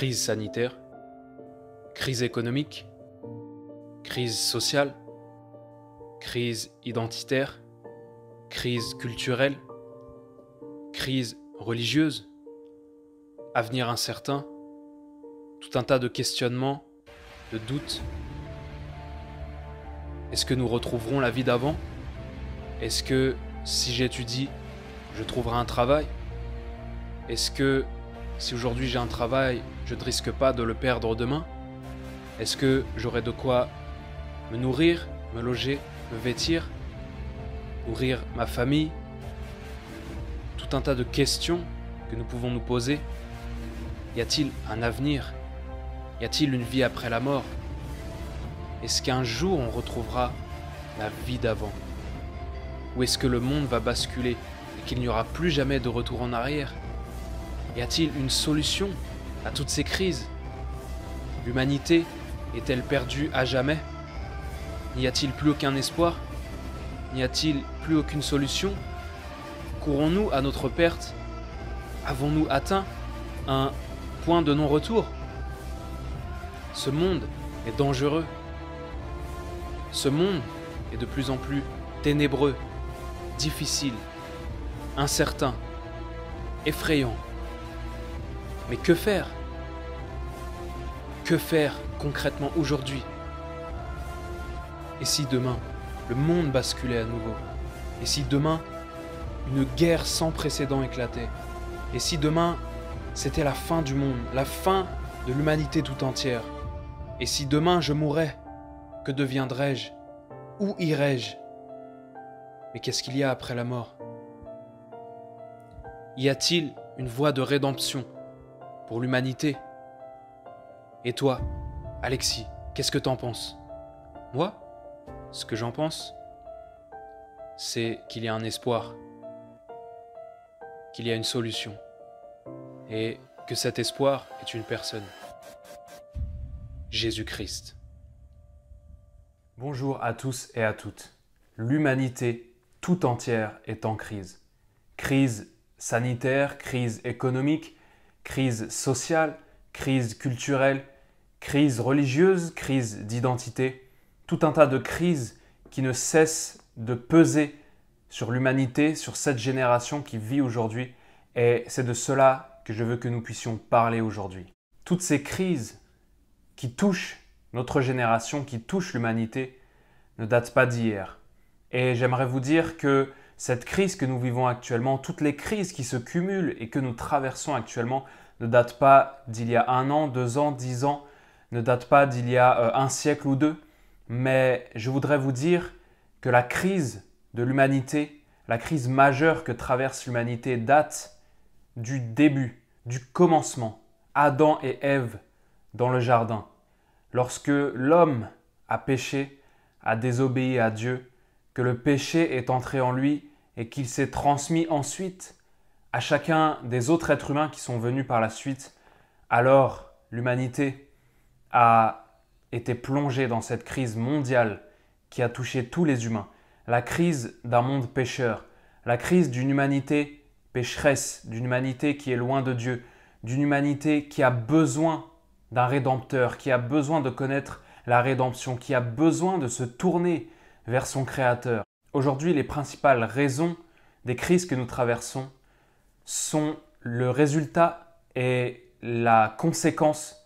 Crise sanitaire, crise économique, crise sociale, crise identitaire, crise culturelle, crise religieuse, avenir incertain, tout un tas de questionnements, de doutes. Est-ce que nous retrouverons la vie d'avant Est-ce que si j'étudie je trouverai un travail Est-ce que si aujourd'hui j'ai un travail, je ne risque pas de le perdre demain Est-ce que j'aurai de quoi me nourrir, me loger, me vêtir, nourrir ma famille Tout un tas de questions que nous pouvons nous poser. Y a-t-il un avenir Y a-t-il une vie après la mort Est-ce qu'un jour on retrouvera la vie d'avant Ou est-ce que le monde va basculer et qu'il n'y aura plus jamais de retour en arrière y a-t-il une solution à toutes ces crises L'humanité est-elle perdue à jamais N'y a-t-il plus aucun espoir N'y a-t-il plus aucune solution Courons-nous à notre perte Avons-nous atteint un point de non-retour Ce monde est dangereux. Ce monde est de plus en plus ténébreux, difficile, incertain, effrayant. Mais que faire Que faire concrètement aujourd'hui Et si demain, le monde basculait à nouveau Et si demain, une guerre sans précédent éclatait Et si demain, c'était la fin du monde, la fin de l'humanité tout entière Et si demain je mourais, que deviendrais-je Où irais-je Mais qu'est-ce qu'il y a après la mort Y a-t-il une voie de rédemption pour l'humanité. Et toi, Alexis, qu'est-ce que t'en penses Moi Ce que j'en pense C'est qu'il y a un espoir, qu'il y a une solution, et que cet espoir est une personne. Jésus-Christ. Bonjour à tous et à toutes. L'humanité tout entière est en crise. Crise sanitaire, crise économique, crise sociale, crise culturelle, crise religieuse, crise d'identité, tout un tas de crises qui ne cessent de peser sur l'humanité, sur cette génération qui vit aujourd'hui, et c'est de cela que je veux que nous puissions parler aujourd'hui. Toutes ces crises qui touchent notre génération, qui touchent l'humanité, ne datent pas d'hier. Et j'aimerais vous dire que cette crise que nous vivons actuellement, toutes les crises qui se cumulent et que nous traversons actuellement ne datent pas d'il y a un an, deux ans, dix ans, ne datent pas d'il y a euh, un siècle ou deux, mais je voudrais vous dire que la crise de l'humanité, la crise majeure que traverse l'humanité date du début, du commencement. Adam et Ève dans le jardin. Lorsque l'homme a péché, a désobéi à Dieu, que le péché est entré en lui et qu'il s'est transmis ensuite à chacun des autres êtres humains qui sont venus par la suite, alors l'humanité a été plongée dans cette crise mondiale qui a touché tous les humains, la crise d'un monde pécheur, la crise d'une humanité pécheresse, d'une humanité qui est loin de Dieu, d'une humanité qui a besoin d'un rédempteur, qui a besoin de connaître la rédemption, qui a besoin de se tourner vers son Créateur. Aujourd'hui, les principales raisons des crises que nous traversons sont le résultat et la conséquence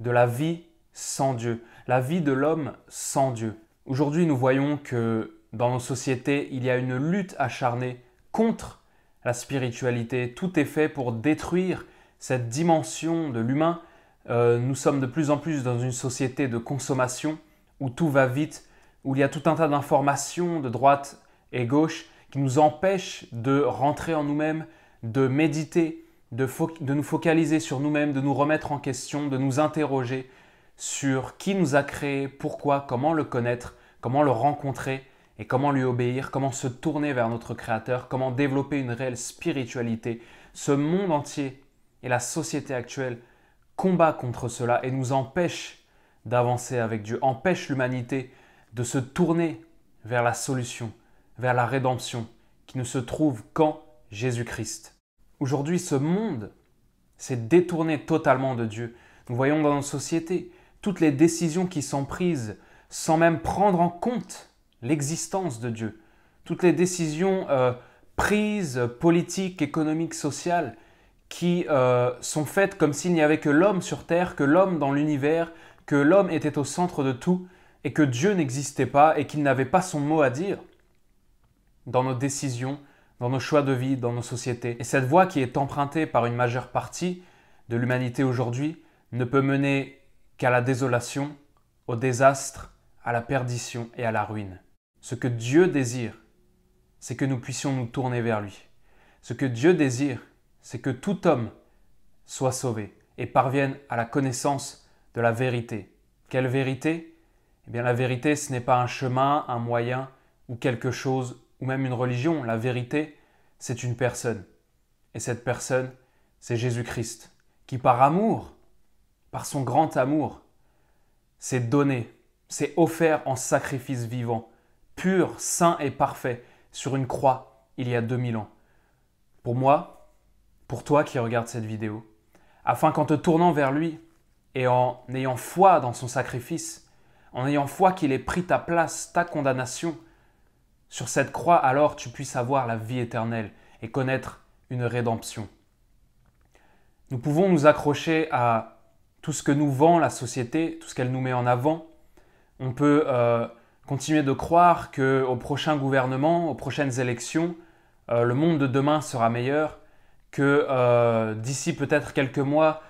de la vie sans Dieu, la vie de l'homme sans Dieu. Aujourd'hui, nous voyons que dans nos sociétés, il y a une lutte acharnée contre la spiritualité. Tout est fait pour détruire cette dimension de l'humain. Euh, nous sommes de plus en plus dans une société de consommation où tout va vite, où il y a tout un tas d'informations de droite et gauche qui nous empêchent de rentrer en nous-mêmes, de méditer, de, nous focaliser sur nous-mêmes, de nous remettre en question, de nous interroger sur qui nous a créés, pourquoi, comment le connaître, comment le rencontrer et comment lui obéir, comment se tourner vers notre Créateur, comment développer une réelle spiritualité. Ce monde entier et la société actuelle combat contre cela et nous empêche d'avancer avec Dieu, empêche l'humanité de se tourner vers la solution, vers la rédemption, qui ne se trouve qu'en Jésus-Christ. Aujourd'hui, ce monde s'est détourné totalement de Dieu. Nous voyons dans notre société toutes les décisions qui sont prises sans même prendre en compte l'existence de Dieu. Toutes les décisions euh, prises, politiques, économiques, sociales, qui euh, sont faites comme s'il n'y avait que l'homme sur Terre, que l'homme dans l'univers, que l'homme était au centre de tout, et que Dieu n'existait pas et qu'il n'avait pas son mot à dire dans nos décisions, dans nos choix de vie, dans nos sociétés. Et cette voie qui est empruntée par une majeure partie de l'humanité aujourd'hui ne peut mener qu'à la désolation, au désastre, à la perdition et à la ruine. Ce que Dieu désire, c'est que nous puissions nous tourner vers lui. Ce que Dieu désire, c'est que tout homme soit sauvé et parvienne à la connaissance de la vérité. Quelle vérité eh bien la vérité, ce n'est pas un chemin, un moyen ou quelque chose, ou même une religion. La vérité, c'est une personne. Et cette personne, c'est Jésus-Christ, qui par amour, par son grand amour, s'est donné, s'est offert en sacrifice vivant, pur, saint et parfait, sur une croix, il y a 2000 ans. Pour moi, pour toi qui regardes cette vidéo, afin qu'en te tournant vers lui et en ayant foi dans son sacrifice, en ayant foi qu'il ait pris ta place, ta condamnation. Sur cette croix, alors tu puisses avoir la vie éternelle et connaître une rédemption. Nous pouvons nous accrocher à tout ce que nous vend la société, tout ce qu'elle nous met en avant. On peut euh, continuer de croire que au prochain gouvernement, aux prochaines élections, euh, le monde de demain sera meilleur, que euh, d'ici peut-être quelques mois,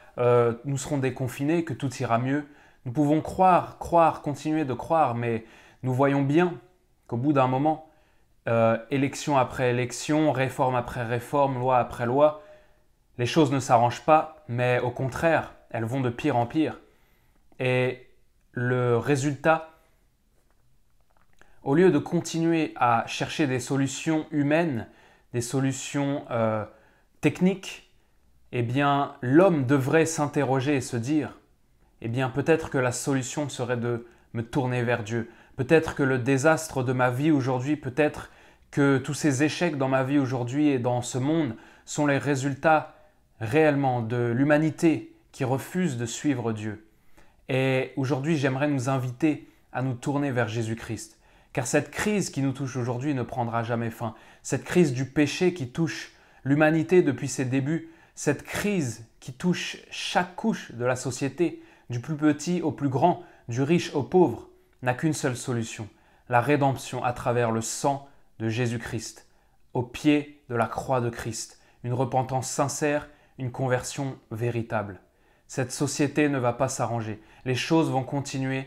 nous serons déconfinés, que tout ira mieux. Nous pouvons croire, croire, continuer de croire, mais nous voyons bien qu'au bout d'un moment, euh, élection après élection, réforme après réforme, loi après loi, les choses ne s'arrangent pas, mais au contraire, elles vont de pire en pire. Et le résultat, au lieu de continuer à chercher des solutions humaines, des solutions euh, techniques, eh bien l'homme devrait s'interroger et se dire, eh bien peut-être que la solution serait de me tourner vers Dieu. Peut-être que le désastre de ma vie aujourd'hui, peut-être que tous ces échecs dans ma vie aujourd'hui et dans ce monde sont les résultats réellement de l'humanité qui refuse de suivre Dieu. Et aujourd'hui, j'aimerais nous inviter à nous tourner vers Jésus-Christ. Car cette crise qui nous touche aujourd'hui ne prendra jamais fin. Cette crise du péché qui touche l'humanité depuis ses débuts, cette crise qui touche chaque couche de la société, du plus petit au plus grand, du riche au pauvre, n'a qu'une seule solution, la rédemption à travers le sang de Jésus-Christ, au pied de la croix de Christ, une repentance sincère, une conversion véritable. Cette société ne va pas s'arranger, les choses vont continuer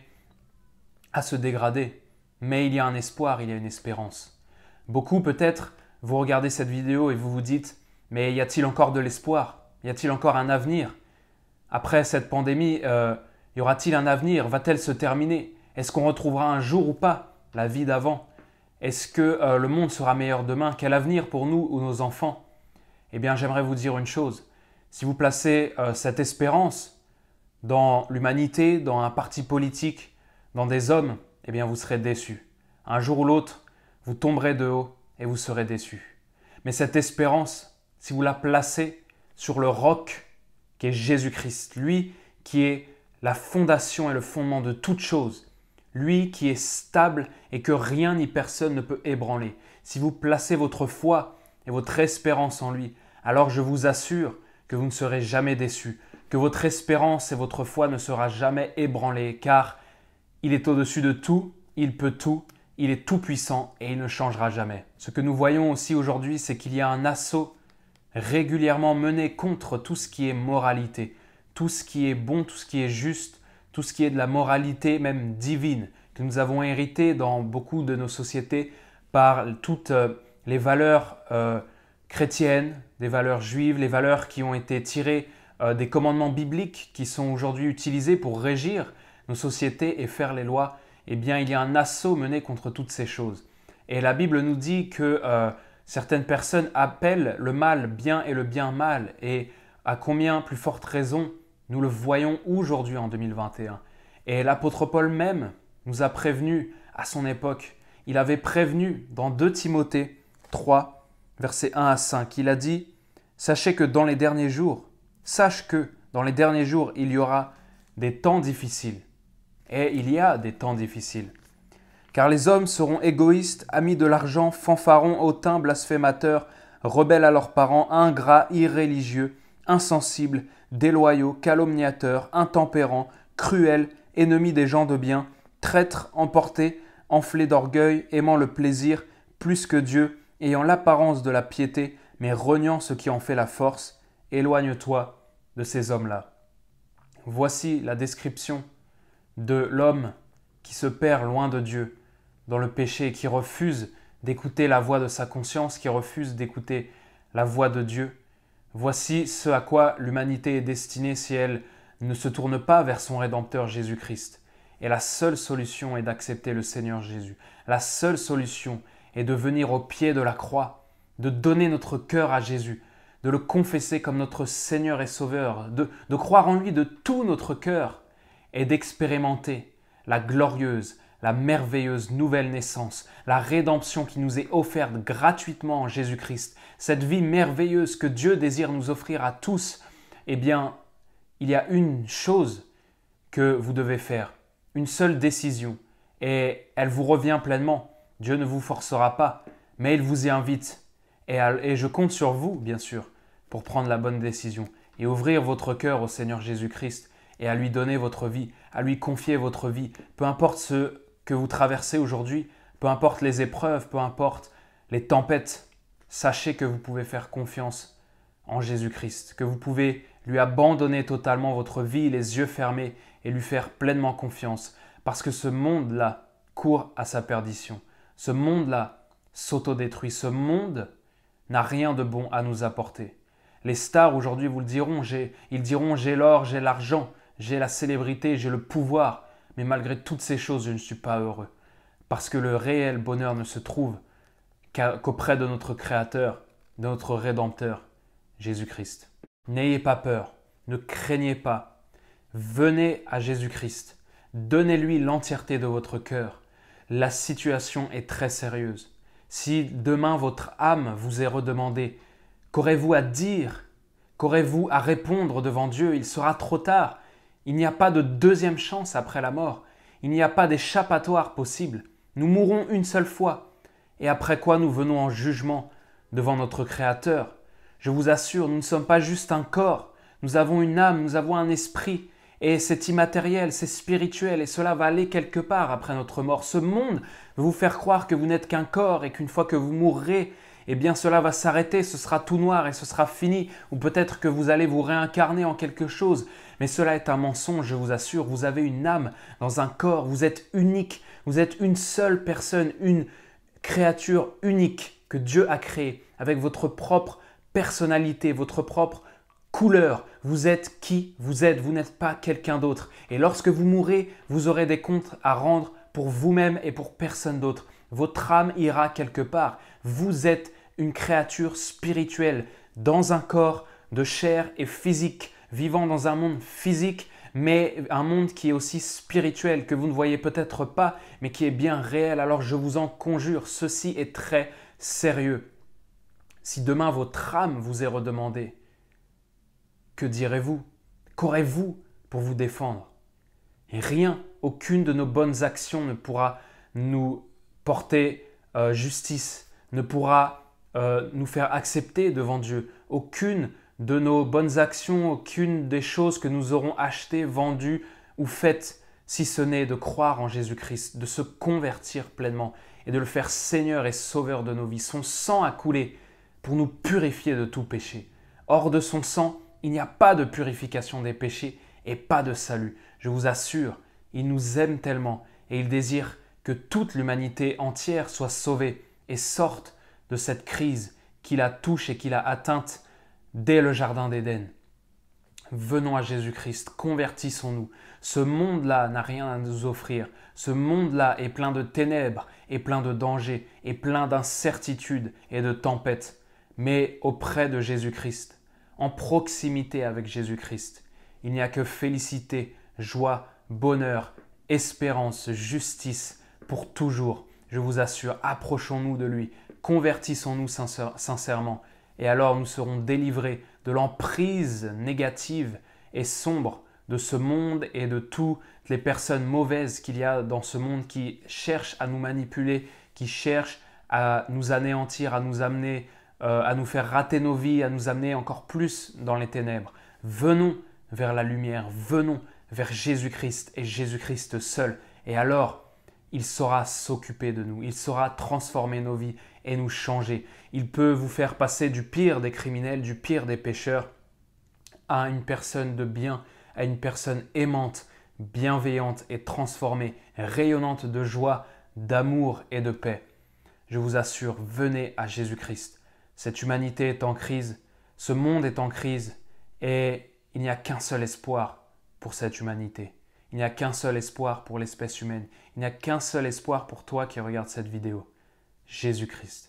à se dégrader, mais il y a un espoir, il y a une espérance. Beaucoup peut-être, vous regardez cette vidéo et vous vous dites, mais y a-t-il encore de l'espoir Y a-t-il encore un avenir après cette pandémie, euh, y aura-t-il un avenir Va-t-elle se terminer Est-ce qu'on retrouvera un jour ou pas la vie d'avant Est-ce que euh, le monde sera meilleur demain Quel avenir pour nous ou nos enfants Eh bien, j'aimerais vous dire une chose. Si vous placez euh, cette espérance dans l'humanité, dans un parti politique, dans des hommes, eh bien, vous serez déçu. Un jour ou l'autre, vous tomberez de haut et vous serez déçu. Mais cette espérance, si vous la placez sur le roc qui est Jésus-Christ, lui qui est la fondation et le fondement de toute chose, lui qui est stable et que rien ni personne ne peut ébranler. Si vous placez votre foi et votre espérance en lui, alors je vous assure que vous ne serez jamais déçus, que votre espérance et votre foi ne sera jamais ébranlée, car il est au-dessus de tout, il peut tout, il est tout puissant et il ne changera jamais. Ce que nous voyons aussi aujourd'hui, c'est qu'il y a un assaut régulièrement menés contre tout ce qui est moralité, tout ce qui est bon, tout ce qui est juste, tout ce qui est de la moralité même divine, que nous avons hérité dans beaucoup de nos sociétés par toutes euh, les valeurs euh, chrétiennes, des valeurs juives, les valeurs qui ont été tirées euh, des commandements bibliques qui sont aujourd'hui utilisés pour régir nos sociétés et faire les lois, eh bien il y a un assaut mené contre toutes ces choses. Et la Bible nous dit que Certaines personnes appellent le mal bien et le bien mal, et à combien plus forte raison nous le voyons aujourd'hui en 2021. Et l'apôtre Paul même nous a prévenu à son époque. Il avait prévenu dans 2 Timothée 3, versets 1 à 5. Il a dit Sachez que dans les derniers jours, sache que dans les derniers jours, il y aura des temps difficiles. Et il y a des temps difficiles. Car les hommes seront égoïstes, amis de l'argent, fanfarons, hautains, blasphémateurs, rebelles à leurs parents, ingrats, irréligieux, insensibles, déloyaux, calomniateurs, intempérants, cruels, ennemis des gens de bien, traîtres, emportés, enflés d'orgueil, aimant le plaisir plus que Dieu, ayant l'apparence de la piété, mais reniant ce qui en fait la force, éloigne-toi de ces hommes-là. Voici la description de l'homme qui se perd loin de Dieu, dans le péché, qui refuse d'écouter la voix de sa conscience, qui refuse d'écouter la voix de Dieu. Voici ce à quoi l'humanité est destinée si elle ne se tourne pas vers son Rédempteur Jésus-Christ. Et la seule solution est d'accepter le Seigneur Jésus. La seule solution est de venir au pied de la croix, de donner notre cœur à Jésus, de le confesser comme notre Seigneur et Sauveur, de, de croire en lui de tout notre cœur et d'expérimenter la glorieuse, la merveilleuse nouvelle naissance, la rédemption qui nous est offerte gratuitement en Jésus-Christ, cette vie merveilleuse que Dieu désire nous offrir à tous, eh bien, il y a une chose que vous devez faire, une seule décision, et elle vous revient pleinement. Dieu ne vous forcera pas, mais il vous y invite. Et, et je compte sur vous, bien sûr, pour prendre la bonne décision et ouvrir votre cœur au Seigneur Jésus-Christ et à lui donner votre vie, à lui confier votre vie, peu importe ce que vous traversez aujourd'hui, peu importe les épreuves, peu importe les tempêtes, sachez que vous pouvez faire confiance en Jésus-Christ, que vous pouvez lui abandonner totalement votre vie, les yeux fermés, et lui faire pleinement confiance, parce que ce monde-là court à sa perdition. Ce monde-là s'autodétruit. Ce monde n'a rien de bon à nous apporter. Les stars aujourd'hui vous le diront, ils diront j'ai l'or, j'ai l'argent, j'ai la célébrité, j'ai le pouvoir, mais malgré toutes ces choses, je ne suis pas heureux. Parce que le réel bonheur ne se trouve qu'auprès de notre Créateur, de notre Rédempteur, Jésus-Christ. N'ayez pas peur, ne craignez pas. Venez à Jésus-Christ. Donnez-lui l'entièreté de votre cœur. La situation est très sérieuse. Si demain votre âme vous est redemandée, qu'aurez-vous à dire Qu'aurez-vous à répondre devant Dieu Il sera trop tard. Il n'y a pas de deuxième chance après la mort. Il n'y a pas d'échappatoire possible. Nous mourrons une seule fois. Et après quoi nous venons en jugement devant notre Créateur. Je vous assure, nous ne sommes pas juste un corps. Nous avons une âme, nous avons un esprit. Et c'est immatériel, c'est spirituel, et cela va aller quelque part après notre mort. Ce monde veut vous faire croire que vous n'êtes qu'un corps et qu'une fois que vous mourrez, eh bien cela va s'arrêter, ce sera tout noir et ce sera fini, ou peut-être que vous allez vous réincarner en quelque chose. Mais cela est un mensonge, je vous assure, vous avez une âme dans un corps, vous êtes unique, vous êtes une seule personne, une créature unique que Dieu a créée, avec votre propre personnalité, votre propre couleur. Vous êtes qui vous êtes, vous n'êtes pas quelqu'un d'autre. Et lorsque vous mourrez, vous aurez des comptes à rendre pour vous-même et pour personne d'autre. Votre âme ira quelque part. Vous êtes une créature spirituelle dans un corps de chair et physique, vivant dans un monde physique, mais un monde qui est aussi spirituel, que vous ne voyez peut-être pas, mais qui est bien réel. Alors je vous en conjure, ceci est très sérieux. Si demain votre âme vous est redemandée, que direz-vous Qu'aurez-vous pour vous défendre rien, aucune de nos bonnes actions ne pourra nous porter euh, justice ne pourra euh, nous faire accepter devant Dieu. Aucune de nos bonnes actions, aucune des choses que nous aurons achetées, vendues ou faites, si ce n'est de croire en Jésus-Christ, de se convertir pleinement et de le faire Seigneur et Sauveur de nos vies. Son sang a coulé pour nous purifier de tout péché. Hors de son sang, il n'y a pas de purification des péchés et pas de salut. Je vous assure, il nous aime tellement et il désire que toute l'humanité entière soit sauvée et sorte de cette crise qui la touche et qui la atteinte dès le Jardin d'Éden. Venons à Jésus-Christ, convertissons-nous. Ce monde-là n'a rien à nous offrir. Ce monde-là est plein de ténèbres, est plein de dangers, est plein d'incertitudes et de tempêtes. Mais auprès de Jésus-Christ, en proximité avec Jésus-Christ, il n'y a que félicité, joie, bonheur, espérance, justice pour toujours. Je vous assure, approchons-nous de lui, convertissons-nous sincèrement, et alors nous serons délivrés de l'emprise négative et sombre de ce monde et de toutes les personnes mauvaises qu'il y a dans ce monde qui cherchent à nous manipuler, qui cherchent à nous anéantir, à nous amener, euh, à nous faire rater nos vies, à nous amener encore plus dans les ténèbres. Venons vers la lumière, venons vers Jésus-Christ et Jésus-Christ seul. Et alors, il saura s'occuper de nous, il saura transformer nos vies et nous changer. Il peut vous faire passer du pire des criminels, du pire des pécheurs, à une personne de bien, à une personne aimante, bienveillante et transformée, rayonnante de joie, d'amour et de paix. Je vous assure, venez à Jésus-Christ. Cette humanité est en crise, ce monde est en crise, et il n'y a qu'un seul espoir pour cette humanité, il n'y a qu'un seul espoir pour l'espèce humaine. Il n'y a qu'un seul espoir pour toi qui regarde cette vidéo. Jésus-Christ.